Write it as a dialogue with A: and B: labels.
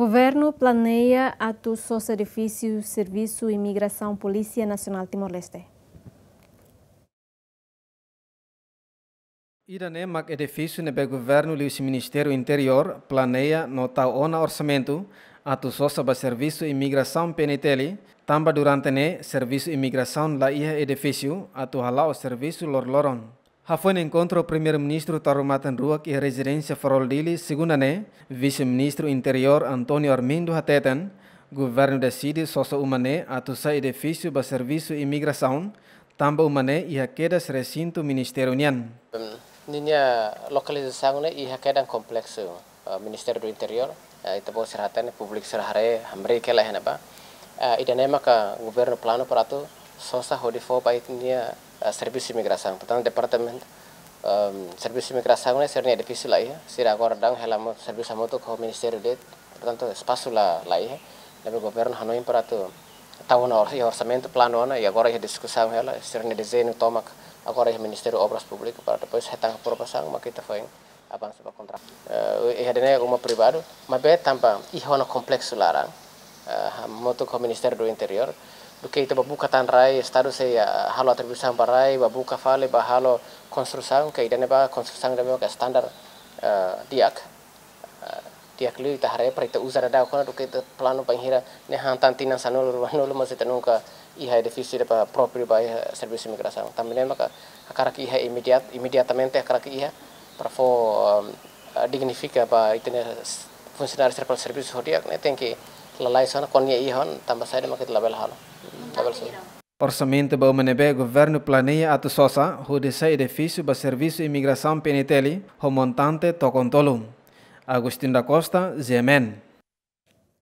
A: Governo planeia atos sócio-edifício, serviço, imigração, Polícia Nacional Timor-Leste. Irane mak edifício nebe governo e Ministério Interior planeia notau ona orçamento atu sosa ba serviço imigração peniteli tamba durante ne serviço imigração la ia edifício atu halau serviço lor loron. Hafone encontra o primeiro-ministro Tarumatan Ruak e a residência Farol Dili, segundo né, vice-ministro interior Antônio Armindo Hatetan, governo decide sosso humane atusa edifício para serviço e imigração, tamba humane e haquedas recinto ministério União.
B: Ninha localização né e haquedan complexo eh, ministério do interior, eh, e bo serhatan publik serhare hamre kela hena eh, e Ida nema ka governo plano para tu Sosa Rodifo Paitinha uh, eh, Serviço de Imigração. pertama Departamento um, Serviço de Imigração é ser difícil lá, se agora dão relação serviço muito com o minister de pertama espaço spasula lá, tapi o governo Hanoi para tu tahu na orçamento plano na e agora é diskusang ela ser ne desenho tomak agora é Ministério Obras publik. para depois retang proposal sang kita foi abang sebab kontrak eh ada nih uma pribadi, mabe tanpa tampa kompleks sularang larang uh, muito minister do Interior do ta babu katanrai estado se halo atribuição barai babuka fale ba halo construção kai dan ba construção da ka standar eh, diak eh, diak li ta hare pra ita uzara da kona do ita plano panghira ne tan tinan sanol nolo mas ita nunca iha edifício da ba próprio ba eh, serviço de imigração também maka akara ki iha imediat imediatamente akara ki iha pra fo dignifica ba ne funcionário serviço serviço hodiak ne tenki lalai sana konia ihon tambah saya maka label
A: halo Orçamento ba UMNB Governo planeia ato sosa rudesai edifício ba Serviço Imigração PNTL, o montante tocontolum. Agostinho da Costa, Zemen.